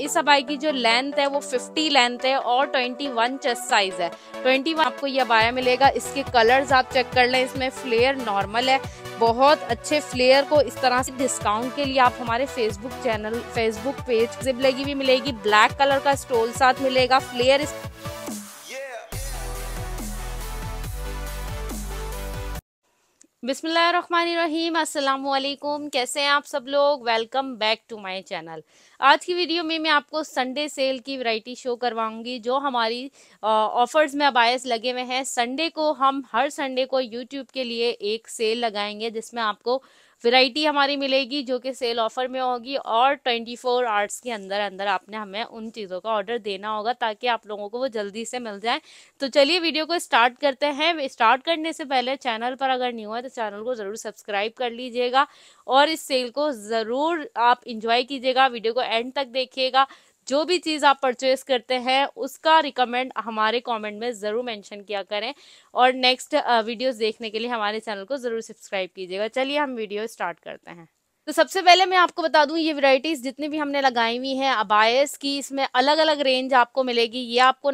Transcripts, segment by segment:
इस अबाई की जो लेंथ है वो 50 लेंथ है और 21 चेस्ट साइज है 21 आपको ये अबाया मिलेगा इसके कलर्स आप चेक कर लें इसमें फ्लेयर नॉर्मल है बहुत अच्छे फ्लेयर को इस तरह से डिस्काउंट के लिए आप हमारे फेसबुक चैनल फेसबुक पेज जिप लगी हुई मिलेगी ब्लैक कलर का स्टोल साथ मिलेगा फ्लेयर इस बिसमीम अल्लाम कैसे हैं आप सब लोग welcome back to my channel आज की वीडियो में मैं आपको संडे सेल की वैरायटी शो करवाऊंगी जो हमारी ऑफर्स में अबायस लगे हुए हैं संडे को हम हर संडे को यूट्यूब के लिए एक सेल लगाएंगे जिसमें आपको वैरायटी हमारी मिलेगी जो कि सेल ऑफर में होगी और 24 फोर आवर्स के अंदर अंदर आपने हमें उन चीज़ों का ऑर्डर देना होगा ताकि आप लोगों को वो जल्दी से मिल जाए तो चलिए वीडियो को स्टार्ट करते हैं स्टार्ट करने से पहले चैनल पर अगर नहीं है तो चैनल को ज़रूर सब्सक्राइब कर लीजिएगा और इस सेल को ज़रूर आप इंजॉय कीजिएगा वीडियो को एंड तक देखिएगा जो भी चीज़ आप परचेज करते हैं उसका रिकमेंड हमारे कमेंट में ज़रूर मेंशन किया करें और नेक्स्ट वीडियोस देखने के लिए हमारे चैनल को ज़रूर सब्सक्राइब कीजिएगा चलिए हम वीडियो स्टार्ट करते हैं तो सबसे पहले मैं आपको बता दूं ये वैरायटीज जितनी भी हमने लगाई हुई हैं अबायस की इसमें अलग अलग रेंज आपको मिलेगी ये आपको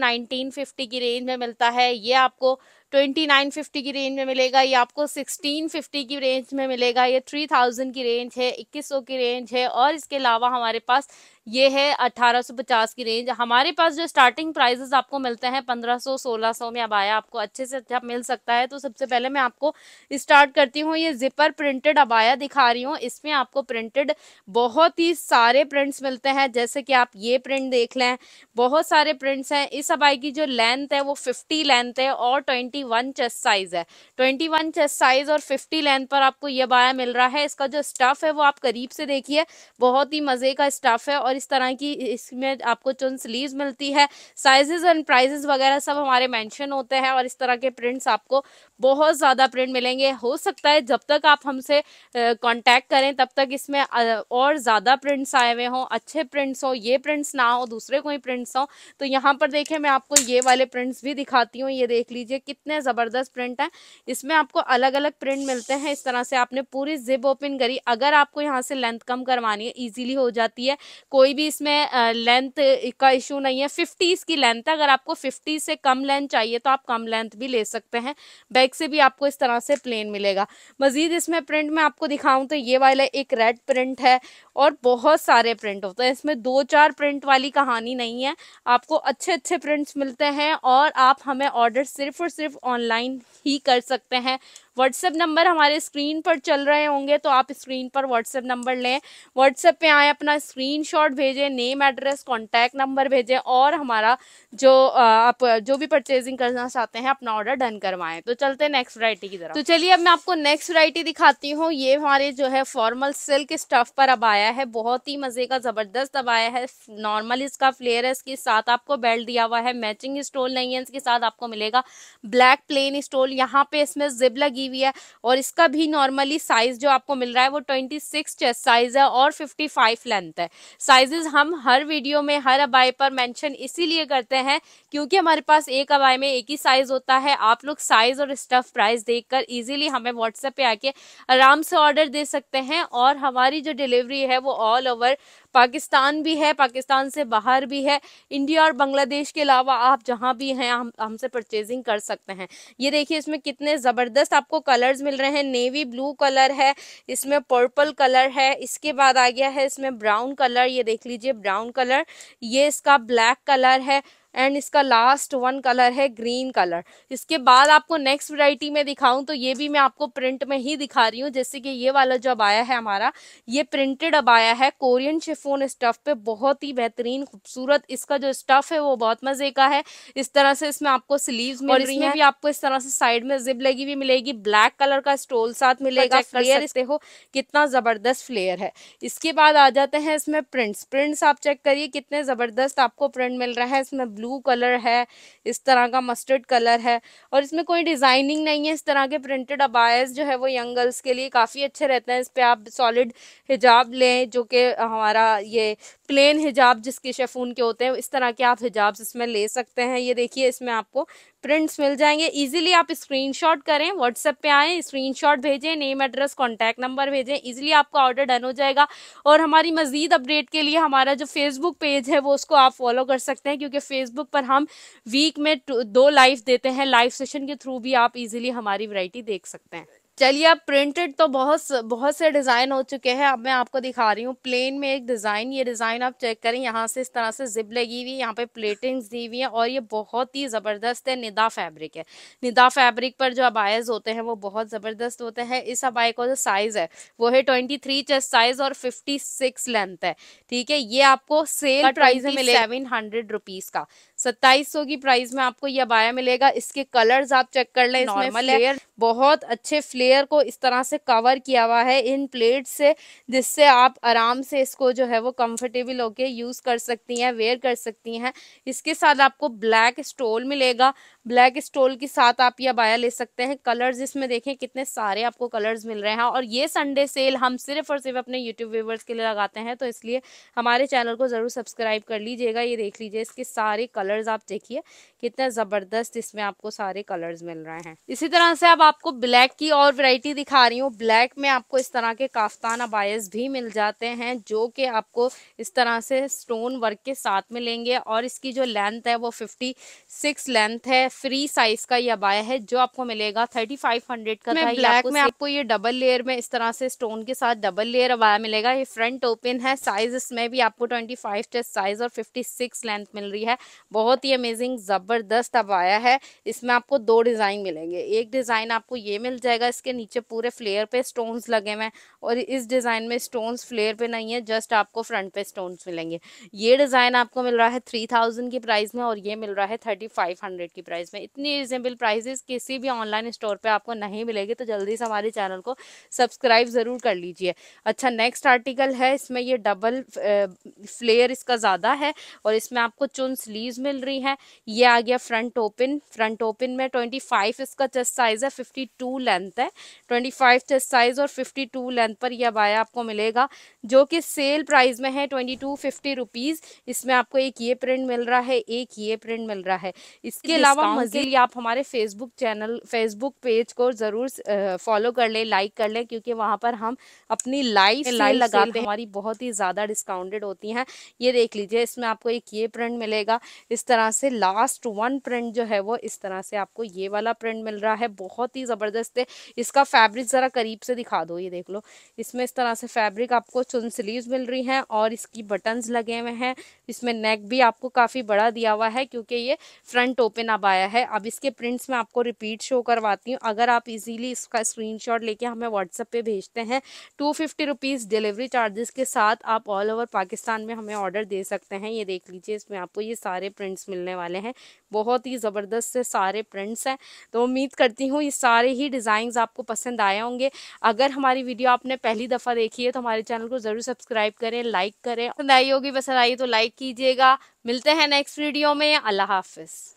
फिफ्टी की रेंज में मिलता है ये आपको ट्वेंटी नाइन फिफ्टी की रेंज में मिलेगा ये आपको सिक्सटीन फिफ्टी की रेंज में मिलेगा ये थ्री थाउजेंड की रेंज है इक्कीस सौ की रेंज है और इसके अलावा हमारे पास ये है अट्ठारह सौ पचास की रेंज हमारे पास जो स्टार्टिंग प्राइजेस आपको मिलते हैं पंद्रह सौ सोलह सौ में अब आया आपको अच्छे से अच्छा मिल सकता है तो सबसे पहले मैं आपको स्टार्ट करती हूँ ये जिपर प्रिंटेड अबाया दिखा रही हूँ इसमें आपको प्रिंटेड बहुत ही सारे प्रिंट्स मिलते हैं जैसे कि आप ये प्रिंट देख लें बहुत सारे प्रिंट्स हैं इस अबाई की जो लेंथ है वो फिफ्टी लेंथ है और ट्वेंटी 21 चेस्ट साइज है 21 चेस्ट साइज और 50 लेंथ पर आपको ये बाया मिल रहा है इसका जो स्टफ है वो आप करीब से देखिए बहुत ही मज़े का स्टफ है और इस तरह की इसमें आपको चुन स्लीव मिलती है साइजेस एंड प्राइजेस वगैरह सब हमारे मैंशन होते हैं और इस तरह के प्रिंट्स आपको बहुत ज़्यादा प्रिंट मिलेंगे हो सकता है जब तक आप हमसे कॉन्टेक्ट करें तब तक इसमें और ज़्यादा प्रिंट्स आए हुए हों अच्छे प्रिंट्स हों ये प्रिंट्स ना हो दूसरे कोई प्रिंट्स हों तो यहाँ पर देखें मैं आपको ये वाले प्रिंट्स भी दिखाती हूँ ये देख लीजिए कितने कितने ज़बरदस्त प्रिंट हैं इसमें आपको अलग अलग प्रिंट मिलते हैं इस तरह से आपने पूरी जिप ओपन करी अगर आपको यहाँ से लेंथ कम करवानी है इजीली हो जाती है कोई भी इसमें लेंथ का इशू नहीं है फिफ्टीज़ की लेंथ है अगर आपको फिफ्टी से कम लेंथ चाहिए तो आप कम लेंथ भी ले सकते हैं बैग से भी आपको इस तरह से प्लेन मिलेगा मज़ीद इसमें प्रिंट में आपको दिखाऊँ तो ये वाला एक रेड प्रिंट है और बहुत सारे प्रिंट होते हैं इसमें दो चार प्रिंट वाली कहानी नहीं है आपको अच्छे अच्छे प्रिंट्स मिलते हैं और आप हमें ऑर्डर सिर्फ और सिर्फ ऑनलाइन ही कर सकते हैं व्हाट्सएप नंबर हमारे स्क्रीन पर चल रहे होंगे तो आप स्क्रीन पर व्हाट्सएप नंबर लें व्हाट्सएप पे आए अपना स्क्रीनशॉट भेजें नेम एड्रेस कॉन्टैक्ट नंबर भेजें और हमारा जो आप जो भी परचेजिंग करना चाहते हैं अपना ऑर्डर डन करवाएं तो चलते हैं नेक्स्ट वरायटी की तरफ तो चलिए अब मैं आपको नेक्स्ट वरायटी दिखाती हूँ ये हमारे जो है फॉर्मल सिल्क स्टफ पर अब आया है बहुत ही मज़े का ज़बरदस्त अब आया है नॉर्मल इसका फ्लेयर है इसके साथ आपको बेल्ट दिया हुआ है मैचिंग स्टोल नहीं है इसके साथ आपको मिलेगा ब्लैक प्लेन स्टोल यहाँ पे इसमें जिप लगी दी हुई है और इसका भी नॉर्मली साइज जो आपको मिल रहा है वो ट्वेंटी सिक्स चेस्ट साइज है और फिफ्टी फाइव लेंथ है साइजेस हम हर वीडियो में हर अबाई पर मैंशन इसीलिए करते हैं क्योंकि हमारे पास एक अबाय में एक ही साइज होता है आप लोग साइज और स्टफ प्राइस देखकर इजीली हमें व्हाट्सएप पे आके आराम से ऑर्डर दे सकते हैं और हमारी जो डिलीवरी है वो ऑल ओवर पाकिस्तान भी है पाकिस्तान से बाहर भी है इंडिया और बांग्लादेश के अलावा आप जहाँ भी हैं हम हमसे परचेजिंग कर सकते हैं ये देखिए इसमें कितने ज़बरदस्त आपको कलर्स मिल रहे हैं नेवी ब्लू कलर है इसमें पर्पल कलर है इसके बाद आ गया है इसमें ब्राउन कलर ये देख लीजिए ब्राउन कलर ये इसका ब्लैक कलर है एंड इसका लास्ट वन कलर है ग्रीन कलर इसके बाद आपको नेक्स्ट वैरायटी में दिखाऊं तो ये भी मैं आपको प्रिंट में ही दिखा रही हूँ जैसे कि ये वाला जो अबाया आया है हमारा ये प्रिंटेड अब आया है कोरियन शिफोन स्टफ पे बहुत ही बेहतरीन खूबसूरत इसका जो स्टफ है वो बहुत मजे का है इस तरह से इसमें आपको स्लीव मिल रही है भी आपको इस तरह से साइड में जिप लगी हुई मिलेगी ब्लैक कलर का स्टोल साथ मिलेगा फ्लेयर देखो कितना जबरदस्त फ्लेयर है इसके बाद आ जाते हैं इसमें प्रिंट्स प्रिंट्स आप चेक करिए कितने जबरदस्त आपको प्रिंट मिल रहा है इसमें ब्लू कलर है इस तरह का मस्टर्ड कलर है और इसमें कोई डिज़ाइनिंग नहीं है इस तरह के प्रिंटेड अबायस जो है वो यंग गर्ल्स के लिए काफ़ी अच्छे रहते हैं इस पर आप सॉलिड हिजाब लें जो कि हमारा ये प्लेन हिजाब जिसके शेफून के होते हैं इस तरह के आप हिजाब इसमें ले सकते हैं ये देखिए इसमें आपको प्रिंट्स मिल जाएंगे इजीली आप स्क्रीनशॉट करें व्हाट्सएप पे आए स्क्रीनशॉट भेजें नेम एड्रेस कॉन्टैक्ट नंबर भेजें इजीली आपका ऑर्डर डन हो जाएगा और हमारी मजीद अपडेट के लिए हमारा जो फेसबुक पेज है वो उसको आप फॉलो कर सकते हैं क्योंकि फेसबुक पर हम वीक में दो लाइव देते हैं लाइव सेशन के थ्रू भी आप इजिली हमारी वरायटी देख सकते हैं चलिए अब प्रिंटेड तो बहुत बहुत से डिज़ाइन हो चुके हैं अब मैं आपको दिखा रही हूँ प्लेन में एक डिज़ाइन ये डिज़ाइन आप चेक करें यहाँ से इस तरह से जिप लगी हुई है यहाँ पे प्लेटिंग्स दी हुई है और ये बहुत ही ज़बरदस्त है निदा फैब्रिक है निदा फैब्रिक पर जो अबायज होते हैं वो बहुत ज़बरदस्त होते हैं इस अबाई का जो साइज़ है वो है ट्वेंटी थ्री चेस्ट साइज़ और फिफ्टी सिक्स लेंथ है ठीक है ये आपको सेल प्राइस है मिले सेवन हंड्रेड रुपीज़ का सत्ताईस की प्राइस में आपको ये बाया मिलेगा इसके कलर्स आप चेक कर लें इसमें फ्लेयर बहुत अच्छे फ्लेयर को इस तरह से कवर किया हुआ है इन प्लेट से जिससे आप आराम से इसको जो है वो कंफर्टेबल होके यूज कर सकती हैं वेयर कर सकती हैं इसके साथ आपको ब्लैक स्टोल मिलेगा ब्लैक स्टोल के साथ आप ये बाया ले सकते हैं कलर्स इसमें देखें कितने सारे आपको कलर्स मिल रहे हैं और ये संडे सेल हम सिर्फ और सिर्फ अपने यूट्यूब व्यूवर्स के लिए लगाते हैं तो इसलिए हमारे चैनल को ज़रूर सब्सक्राइब कर लीजिएगा ये देख लीजिए इसके सारे कलर कलर्स आप देखिए कितना ज़बरदस्त इसमें आपको सारे कलर्स मिल रहे हैं इसी तरह से अब आपको ब्लैक की और वैरायटी दिखा रही हूँ ब्लैक में आपको इस तरह के काफ्तान अबायस भी मिल जाते हैं जो कि आपको इस तरह से स्टोन वर्क के साथ में लेंगे और इसकी जो लेंथ है वो फिफ्टी सिक्स लेंथ है फ्री साइज का ये अबाया है जो आपको मिलेगा थर्टी फाइव हंड्रेड का था ब्लैक तो में आपको ये डबल लेयर में इस तरह से स्टोन के साथ डबल लेयर अबाया मिलेगा ये फ्रंट ओपन है साइज इसमें भी आपको ट्वेंटी फाइव साइज और फिफ्टी लेंथ मिल रही है बहुत ही अमेजिंग ज़बरदस्त अब आया है इसमें आपको दो डिज़ाइन मिलेंगे एक डिज़ाइन आपको ये मिल जाएगा इसके नीचे पूरे फ्लेयर पे स्टोन्स लगे हुए हैं और इस डिज़ाइन में स्टोन्स फ्लेयर पे नहीं है जस्ट आपको फ्रंट पे स्टोन्स मिलेंगे ये डिज़ाइन आपको मिल रहा है थ्री थाउजेंड की प्राइस में और ये मिल रहा है थर्टी फाइव हंड्रेड की प्राइस में इतनी रिजनेबल प्राइजेस किसी भी ऑनलाइन स्टोर पर आपको नहीं मिलेगी तो जल्दी से हमारे चैनल को सब्सक्राइब ज़रूर कर लीजिए अच्छा नेक्स्ट आर्टिकल है इसमें ये डबल फ्लेयर इसका ज़्यादा है और इसमें आपको चुन स्लीव में मिल रही है ये आ गया फ्रंट ओपन फ्रंट ओपन में ट्वेंटी फाइव इसका चेस्ट साइज़ है फिफ्टी टू लेंथ है ट्वेंटी फाइव चेस्ट साइज़ और फिफ्टी टू लेंथ पर यह बाया आपको मिलेगा जो कि सेल प्राइस में है ट्वेंटी टू फिफ्टी रुपीज़ इसमें आपको एक ये प्रिंट मिल रहा है एक ये प्रिंट मिल रहा है इसके अलावा मजीद आप हमारे फेसबुक चैनल फेसबुक पेज को ज़रूर फॉलो कर ले लाइक कर ले क्योंकि वहां पर हम अपनी लाइव लाइव लगाते हैं हमारी बहुत ही ज़्यादा डिस्काउंटेड होती हैं ये देख लीजिए इसमें आपको एक ये प्रिंट मिलेगा इस तरह से लास्ट वन प्रिंट जो है वो इस तरह से आपको ये वाला प्रिंट मिल रहा है बहुत ही ज़बरदस्त है इसका फैब्रिक ज़रा करीब से दिखा दो ये देख लो इसमें इस तरह से फैब्रिक आपको चुन स्लीव मिल रही हैं और इसकी बटन्स लगे हुए हैं इसमें नेक भी आपको काफ़ी बड़ा दिया हुआ है क्योंकि ये फ्रंट ओपन अब आया है अब इसके प्रिंट्स मैं आपको रिपीट शो करवाती हूँ अगर आप इजीली इसका स्क्रीनशॉट लेके हमें व्हाट्सएप पे भेजते हैं two fifty rupees delivery charges के साथ आप ऑल ओवर पाकिस्तान में हमें ऑर्डर दे सकते हैं ये देख लीजिए इसमें आपको ये सारे प्रिंट प्रिंट्स मिलने वाले हैं बहुत ही ज़बरदस्त से सारे प्रिंट्स हैं तो उम्मीद करती हूँ ये सारे ही डिज़ाइंस आपको पसंद आए होंगे अगर हमारी वीडियो आपने पहली दफ़ा देखी है तो हमारे चैनल को ज़रूर सब्सक्राइब करें लाइक करें पसंद आई होगी पसंद आई तो लाइक कीजिएगा मिलते हैं नेक्स्ट वीडियो में अल्लाह हाफिज़